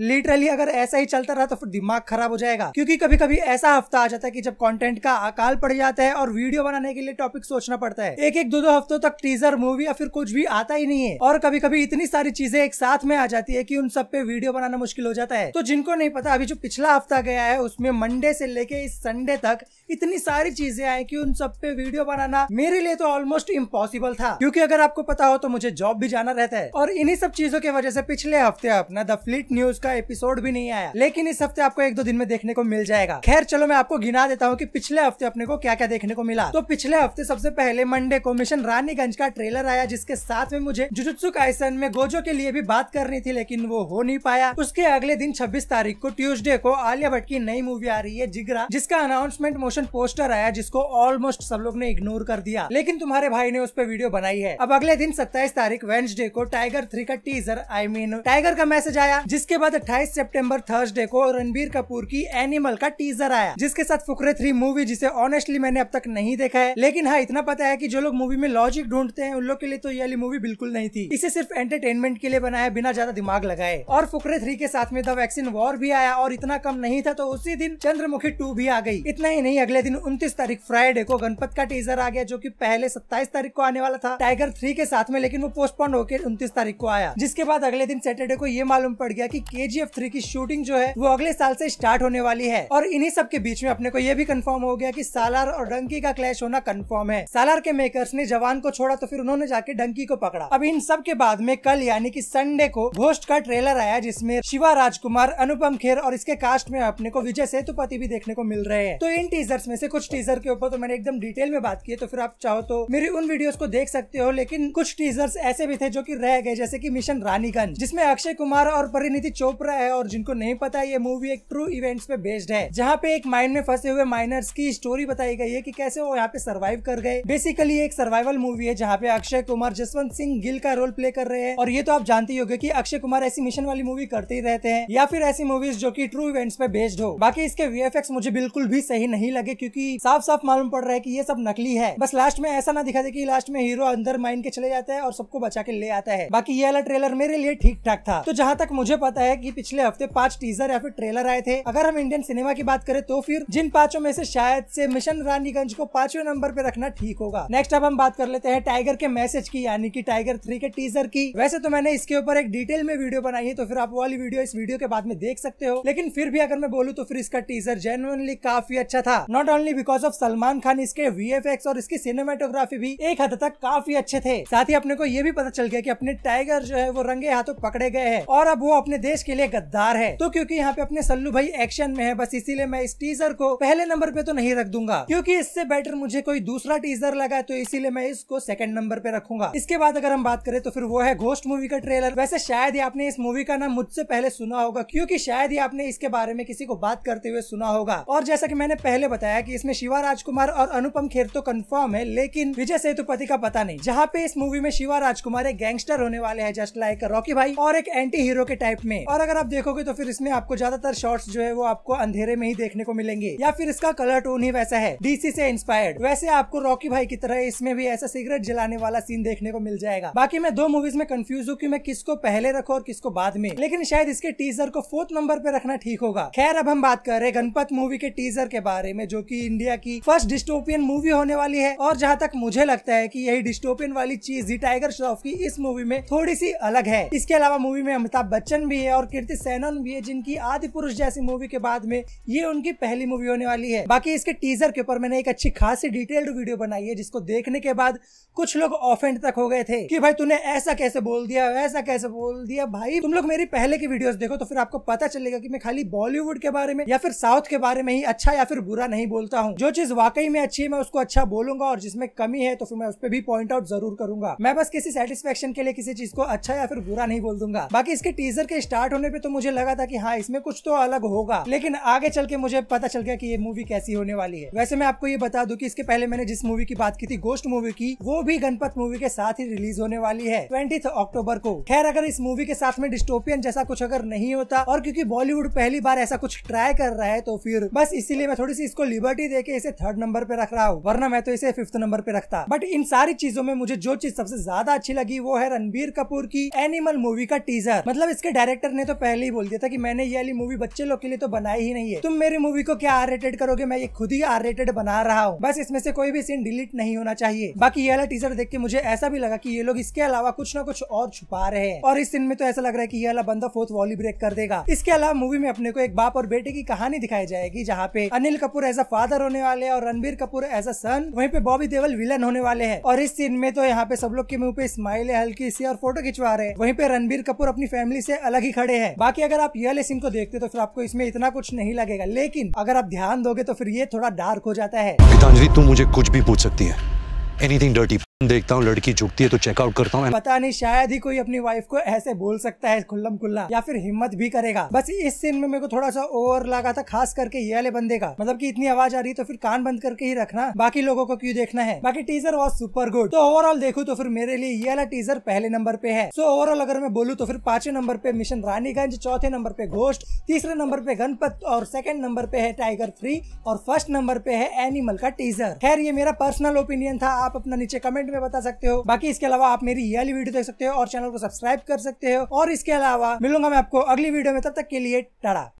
literally अगर ऐसा ही चलता रहा तो फिर दिमाग खराब हो जाएगा क्योंकि कभी कभी ऐसा हफ्ता आ जाता है कि जब कंटेंट का अकाल पड़ जाता है और वीडियो बनाने के लिए टॉपिक सोचना पड़ता है एक एक दो दो हफ्तों तक टीजर मूवी या फिर कुछ भी आता ही नहीं है और कभी कभी इतनी सारी चीजें एक साथ में आ जाती है की उन सब पे वीडियो बनाना मुश्किल हो जाता है तो जिनको नहीं पता अभी जो पिछला हफ्ता गया है उसमें मंडे से लेके इस संडे तक इतनी सारी चीजें आई की उन सब पे वीडियो बनाना मेरे लिए तो ऑलमोस्ट इम्पॉसिबल था क्यूँकी अगर आपको पता हो तो मुझे जॉब भी जाना रहता है और इन्हीं सब चीजों की वजह से पिछले हफ्ते अपना द फ्लिट न्यूज उसका एपिसोड भी नहीं आया लेकिन इस हफ्ते आपको एक दो दिन में देखने को मिल जाएगा खैर चलो मैं आपको गिना देता हूँ की पिछले हफ्ते अपने को क्या क्या देखने को मिला तो पिछले हफ्ते सबसे पहले मंडे को मिशन रानीगंज का ट्रेलर आया जिसके साथ में मुझे जुजुत्सु काइसन में गोजो के लिए भी बात करनी थी लेकिन वो हो नहीं पाया उसके अगले दिन 26 तारीख को ट्यूसडे को आलिया भट्ट की नई मूवी आ रही है जिगरा जिसका अनाउंसमेंट मोशन पोस्टर आया जिसको ऑलमोस्ट सब लोग ने इग्नोर कर दिया लेकिन तुम्हारे भाई ने उस पर वीडियो बनाई है अब अगले दिन सत्ताईस तारीख वेंसडे को टाइगर थ्री का teaser I I mean mean, Tiger का मैसेज आया जिसके बाद बाद 28 सितंबर थर्सडे को रणबीर कपूर की एनिमल का टीजर आया जिसके साथ फुकरे थ्री मूवी जिसे ऑनेस्टली मैंने अब तक नहीं देखा है लेकिन हाँ इतना पता है की जो लोग मूवी में लॉजिक ढूंढते हैं उन लोग के लिए तो ये मूवी बिल्कुल नहीं थी इसे सिर्फ एंटरटेनमेंट के लिए बनाया बिना ज्यादा दिमाग लगाए और फुकरे थ्री के साथ में द वैक्सीन वॉर भी आया और इतना कम नहीं था तो उसी दिन चंद्रमुखी टू भी आ गई इतना ही नहीं अगले दिन उन्तीस तारीख फ्राइडे को गणपत का टीजर आ गया जो की पहले सत्ताईस तारीख को आने वाला था टाइगर थ्री के साथ में लेकिन वो पोस्टपोन होकर उन्तीस तारीख को आया जिसके बाद अगले दिन सैटरडे को ये मालूम पड़ गया की के एजीएफ थ्री की शूटिंग जो है वो अगले साल से स्टार्ट होने वाली है और इन्हीं सब के बीच में अपने को ये भी कंफर्म हो गया कि सालार और डंकी का क्लैश होना कंफर्म है सालार के मेकर्स ने जवान को छोड़ा तो फिर उन्होंने जाके डंकी को पकड़ा अब इन सब के बाद में कल यानी की संडे को घोष्ट का ट्रेलर आया जिसमे शिवा राजकुमार अनुपम खेर और इसके कास्ट में अपने को विजय सेतुपति भी देखने को मिल रहे हैं तो इन टीजर्स में से कुछ टीजर के ऊपर तो मैंने एकदम डिटेल में बात की तो फिर आप चाहो तो मेरी उन वीडियोस को देख सकते हो लेकिन कुछ टीजर्स ऐसे भी थे जो कि रह गए जैसे की मिशन रानीगंज जिसमे अक्षय कुमार और परिणीति चोप चोपड़ा है और जिनको नहीं पता ये मूवी एक ट्रू इवेंट्स पे बेस्ड है जहाँ पे एक माइन में फंसे हुए माइनर्स की स्टोरी बताई गई है कि कैसे वो यहाँ पे सरवाइव कर गए बेसिकली एक सर्वाइवल मूवी है जहाँ पे अक्षय कुमार जसवंत सिंह गिल का रोल प्ले कर रहे हैं और ये तो आप जानते ही होंगे की अक्षय कुमार ऐसी मिशन वाली मूवी करते ही रहते हैं या फिर ऐसी मूवीज जो की ट्रू इवेंट्स पे बेस्ड हो बाकी इसके वी मुझे बिल्कुल भी सही नहीं लगे क्यूँकी साफ साफ मालूम पड़ रहा है की ये सब नकली है बस लास्ट में ऐसा ना दिखा दे की लास्ट में हीरो अंदर माइन के चले जाता है और सबको बचा के ले आता है बाकी ये वाला ट्रेलर मेरे लिए ठीक ठाक था तो जहाँ तक मुझे पता है कि पिछले हफ्ते पांच टीजर या फिर ट्रेलर आए थे अगर हम इंडियन सिनेमा की बात करें तो फिर जिन पांचों में से शायद से मिशन रानीगंज को पांचवें नंबर पे रखना ठीक होगा नेक्स्ट अब हम बात कर लेते हैं टाइगर के मैसेज की यानी कि टाइगर थ्री के टीजर की वैसे तो मैंने इसके ऊपर एक डिटेल में वीडियो बनाई है तो फिर आप वाली वीडियो इस वीडियो के बाद में देख सकते हो लेकिन फिर भी अगर मैं बोलूँ तो फिर इसका टीजर जेनुअनली काफी अच्छा था not only because of Salman Khan इसके वी और इसकी सिनेमाटोग्राफी भी एक हद तक काफी अच्छे थे साथ ही अपने को ये भी पता चल गया की अपने टाइगर जो है वो रंगे हाथों पकड़े गए है और अब वो अपने देश के लिए गद्दार है तो क्योंकि यहाँ पे अपने सल्लू भाई एक्शन में है बस इसीलिए मैं इस टीजर को पहले नंबर पे तो नहीं रख दूंगा क्योंकि इससे बेटर मुझे कोई दूसरा टीजर लगा तो इसीलिए मैं इसको सेकंड नंबर पे रखूंगा इसके बाद अगर हम बात करें तो फिर वो है घोस्ट मूवी का ट्रेलर वैसे शायद ही आपने इस मूवी का नाम मुझसे पहले सुना होगा क्योंकि शायद ही आपने इसके बारे में किसी को बात करते हुए सुना होगा और जैसा की मैंने पहले बताया की इसमें शिवा राजकुमार और अनुपम खेर तो कन्फर्म है लेकिन विजय सेतुपति का पता नहीं जहाँ पे इस मूवी में शिवा राजकुमार एक गैंगस्टर होने वाले है जस्ट लाइक रॉकी भाई और एक एंटी हीरो के टाइप में और अगर आप देखोगे तो फिर इसमें आपको ज्यादातर शॉर्ट्स जो है वो आपको अंधेरे में ही देखने को मिलेंगे या फिर इसका कलर टोन ही वैसा है डीसी से इंस्पायर्ड वैसे आपको रॉकी भाई की तरह इसमें भी ऐसा सिगरेट जलाने वाला सीन देखने को मिल जाएगा बाकी मैं दो मूवीज में कंफ्यूज हूँ की मैं किसको पहले रखू और किसको बाद में लेकिन शायद इसके टीजर को फोर्थ नंबर पे रखना ठीक होगा खैर अब हम बात कर रहे गणपत मूवी के टीजर के बारे में जो की इंडिया की फर्स्ट डिस्टोपियन मूवी होने वाली है और जहाँ तक मुझे लगता है की यही डिस्टोपियन वाली चीज टाइगर श्रॉफ की इस मूवी में थोड़ी सी अलग है इसके अलावा मूवी में अमिताभ बच्चन भी है और कीर्ति सैनन भी है जिनकी आदि पुरुष जैसी मूवी के बाद में ये उनकी पहली मूवी होने वाली है बाकी इसके टीजर के ऊपर मैंने एक अच्छी खासी डिटेल्ड वीडियो बनाई है जिसको देखने के बाद कुछ लोग ऑफेंड तक हो गए थे कि भाई तूने ऐसा कैसे बोल दिया ऐसा कैसे बोल दिया भाई तुम लोग मेरी पहले की वीडियोस देखो तो फिर आपको पता चलेगा कि मैं खाली बॉलीवुड के बारे में या फिर साउथ के बारे में ही अच्छा या फिर बुरा नहीं बोलता हूँ जो चीज वाकई में अच्छी है मैं उसको अच्छा बोलूंगा और जिसमें कमी है तो फिर मैं उस पर भी पॉइंट आउट जरूर करूंगा मैं बस किसी सेटिस्फेक्शन के लिए किसी चीज को अच्छा या फिर बुरा नहीं बोल दूंगा बाकी इसके टीजर के स्टार्ट होने पे तो मुझे लगा था कि हाँ इसमें कुछ तो अलग होगा लेकिन आगे चल के मुझे पता चल गया कि ये मूवी कैसी होने वाली है वैसे मैं आपको ये बता दूं कि इसके पहले मैंने जिस मूवी की बात की थी गोस्ट मूवी की वो भी गणपत मूवी के साथ ही रिलीज होने वाली है ट्वेंटी अक्टूबर को खैर अगर इस मूवी के साथ में डिस्टोपियन जैसा कुछ अगर नहीं होता और क्योंकि बॉलीवुड पहली बार ऐसा कुछ ट्राई कर रहा है तो फिर बस इसीलिए मैं थोड़ी सी इसको लिबर्टी देके इसे थर्ड नंबर पे रख रहा हूँ वरना मैं तो इसे फिफ्थ नंबर पे रखता बट इन सारी चीजों में मुझे जो चीज सबसे ज्यादा अच्छी लगी वो है रणबीर कपूर की एनिमल मूवी का टीजर मतलब इसके डायरेक्टर ने मैंने तो पहले ही बोल दिया था कि मैंने ये वाली मूवी बच्चे लोग के लिए तो बनाई ही नहीं है तुम मेरी मूवी को क्या आर रेटेड करोगे मैं ये खुद ही आर रेटेड बना रहा हूँ बस इसमें से कोई भी सीन डिलीट नहीं होना चाहिए बाकी ये वाला टीजर देख के मुझे ऐसा भी लगा की ये लोग इसके अलावा कुछ ना कुछ और छुपा रहे हैं और इस सीन में तो ऐसा लग रहा है की ये वाला बंदा फोर्थ वॉली ब्रेक कर देगा इसके अलावा मूवी में अपने को एक बाप और बेटे की कहानी दिखाई जाएगी जहाँ पे Anil Kapoor as a father होने वाले और Ranbir Kapoor as a son वहीं पे बॉबी देवल विलन होने वाले हैं और इस सीन में तो यहाँ पे सब लोग के मुंह पे स्माइल है हल्की सी और फोटो खिंचवा रहे हैं वहीं पे रणबीर कपूर अपनी फैमिली से अलग ही खड़े रहे हैं बाकी अगर आप ये वाले सीन को देखते तो फिर आपको इसमें इतना कुछ नहीं लगेगा लेकिन अगर आप ध्यान दोगे तो फिर ये थोड़ा डार्क हो जाता है गीतांजलि तुम मुझे कुछ भी पूछ सकती है एनीथिंग डर्टी देखता हूँ लड़की झुकती है तो चेकआउट करता हूँ पता नहीं शायद ही कोई अपनी वाइफ को ऐसे बोल सकता है खुल्लम खुल्ला या फिर हिम्मत भी करेगा बस इस सीन में मेरे को थोड़ा सा ओवर लगा था खास करके ये वाले बंदे का मतलब कि इतनी आवाज आ रही तो फिर कान बंद करके ही रखना बाकी लोगों को क्यों देखना है बाकी टीजर वॉज सुपर गुड तो ओवरऑल देखू तो फिर मेरे लिए ये वाला टीजर पहले नंबर पे है सो ओवरऑल अगर मैं बोलूँ तो फिर पांचवे नंबर पे मिशन रानीगंज चौथे नंबर पे घोष्ट तीसरे नंबर पे गणपत और सेकंड नंबर पे है टाइगर थ्री और फर्स्ट नंबर पे है एनिमल का टीजर खैर ये मेरा पर्सनल ओपिनियन था आप अपना नीचे कमेंट कमेंट में बता सकते हो बाकी इसके अलावा आप मेरी ये वीडियो देख सकते हो और चैनल को सब्सक्राइब कर सकते हो और इसके अलावा मिलूंगा मैं आपको अगली वीडियो में तब तक के लिए टाटा